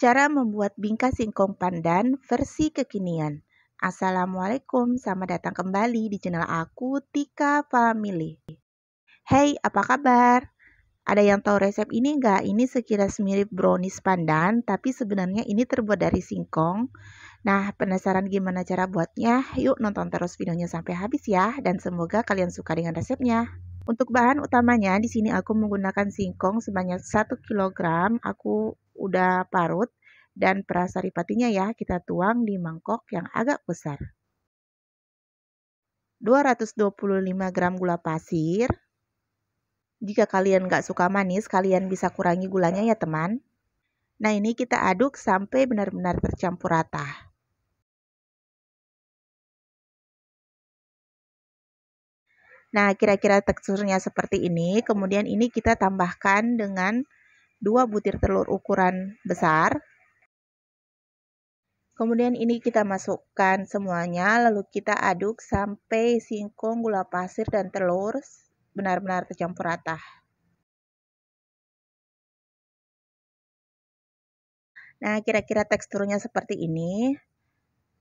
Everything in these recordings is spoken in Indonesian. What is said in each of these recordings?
Cara membuat bingkai singkong pandan versi kekinian. Assalamualaikum, selamat datang kembali di channel aku Tika Family. Hey, apa kabar? Ada yang tahu resep ini enggak? Ini sekilas mirip brownies pandan, tapi sebenarnya ini terbuat dari singkong. Nah, penasaran gimana cara buatnya? Yuk nonton terus videonya sampai habis ya, dan semoga kalian suka dengan resepnya. Untuk bahan utamanya di sini aku menggunakan singkong sebanyak 1 kg. Aku udah parut dan perasa ripatinya ya kita tuang di mangkok yang agak besar. 225 gram gula pasir. Jika kalian nggak suka manis, kalian bisa kurangi gulanya ya teman. Nah ini kita aduk sampai benar-benar tercampur rata. Nah, kira-kira teksturnya seperti ini. Kemudian ini kita tambahkan dengan 2 butir telur ukuran besar. Kemudian ini kita masukkan semuanya, lalu kita aduk sampai singkong, gula pasir, dan telur benar-benar tercampur rata. Nah, kira-kira teksturnya seperti ini.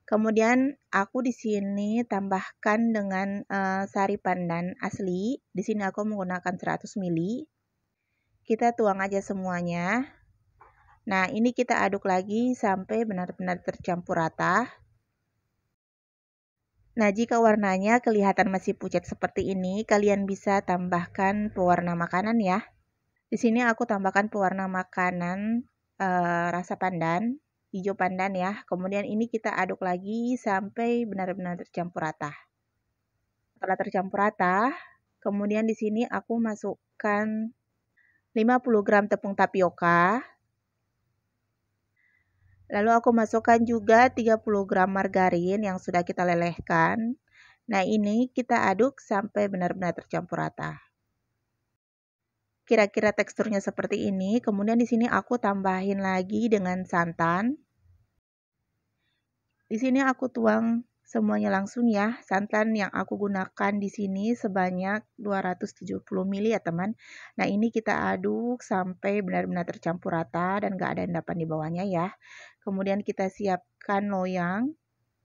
Kemudian aku di sini tambahkan dengan uh, sari pandan asli. Di sini aku menggunakan 100 ml. Kita tuang aja semuanya. Nah, ini kita aduk lagi sampai benar-benar tercampur rata. Nah, jika warnanya kelihatan masih pucat seperti ini, kalian bisa tambahkan pewarna makanan ya. Di sini aku tambahkan pewarna makanan e, rasa pandan, hijau pandan ya. Kemudian ini kita aduk lagi sampai benar-benar tercampur rata. Setelah tercampur rata, kemudian di sini aku masukkan 50 gram tepung tapioka. Lalu aku masukkan juga 30 gram margarin yang sudah kita lelehkan. Nah ini kita aduk sampai benar-benar tercampur rata. Kira-kira teksturnya seperti ini. Kemudian di sini aku tambahin lagi dengan santan. Di sini aku tuang semuanya langsung ya. Santan yang aku gunakan di sini sebanyak 270 ml ya teman. Nah ini kita aduk sampai benar-benar tercampur rata dan gak ada endapan di bawahnya ya. Kemudian kita siapkan loyang.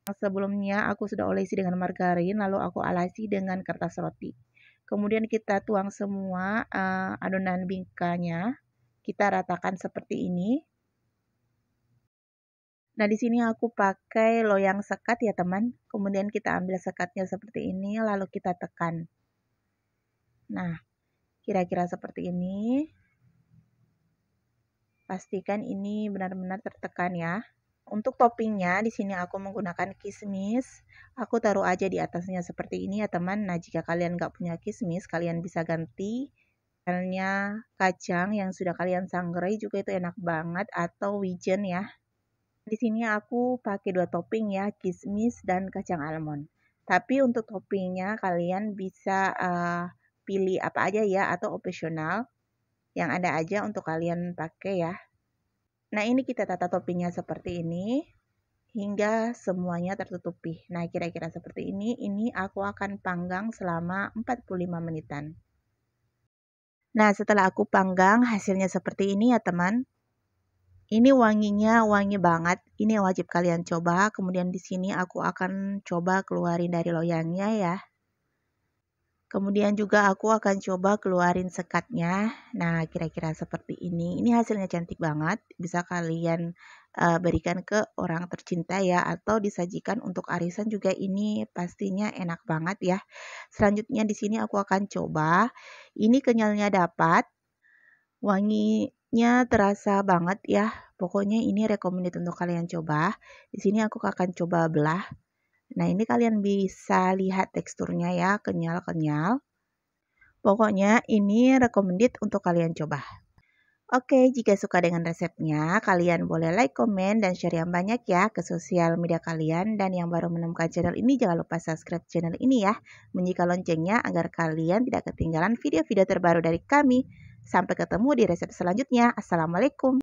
Sebelumnya aku sudah olesi dengan margarin lalu aku alasi dengan kertas roti. Kemudian kita tuang semua uh, adonan bingkanya. Kita ratakan seperti ini. Nah, di sini aku pakai loyang sekat ya, teman. Kemudian kita ambil sekatnya seperti ini, lalu kita tekan. Nah, kira-kira seperti ini. Pastikan ini benar-benar tertekan ya. Untuk toppingnya, di sini aku menggunakan kismis. Aku taruh aja di atasnya seperti ini ya, teman. Nah, jika kalian nggak punya kismis, kalian bisa ganti misalnya kacang yang sudah kalian sangrai juga itu enak banget atau wijen ya di sini aku pakai dua topping ya, kismis dan kacang almond. Tapi untuk toppingnya kalian bisa uh, pilih apa aja ya atau opsional yang ada aja untuk kalian pakai ya. Nah ini kita tata toppingnya seperti ini hingga semuanya tertutupi. Nah kira-kira seperti ini, ini aku akan panggang selama 45 menitan. Nah setelah aku panggang hasilnya seperti ini ya teman. Ini wanginya wangi banget. Ini wajib kalian coba. Kemudian di sini aku akan coba keluarin dari loyangnya ya. Kemudian juga aku akan coba keluarin sekatnya. Nah, kira-kira seperti ini. Ini hasilnya cantik banget. Bisa kalian uh, berikan ke orang tercinta ya atau disajikan untuk arisan juga ini pastinya enak banget ya. Selanjutnya di sini aku akan coba. Ini kenyalnya dapat. Wangi terasa banget ya. Pokoknya ini recommended untuk kalian coba. Di sini aku akan coba belah. Nah, ini kalian bisa lihat teksturnya ya, kenyal-kenyal. Pokoknya ini recommended untuk kalian coba. Oke, jika suka dengan resepnya, kalian boleh like, komen, dan share yang banyak ya ke sosial media kalian. Dan yang baru menemukan channel ini, jangan lupa subscribe channel ini ya. Menyika loncengnya agar kalian tidak ketinggalan video-video terbaru dari kami. Sampai ketemu di resep selanjutnya. Assalamualaikum.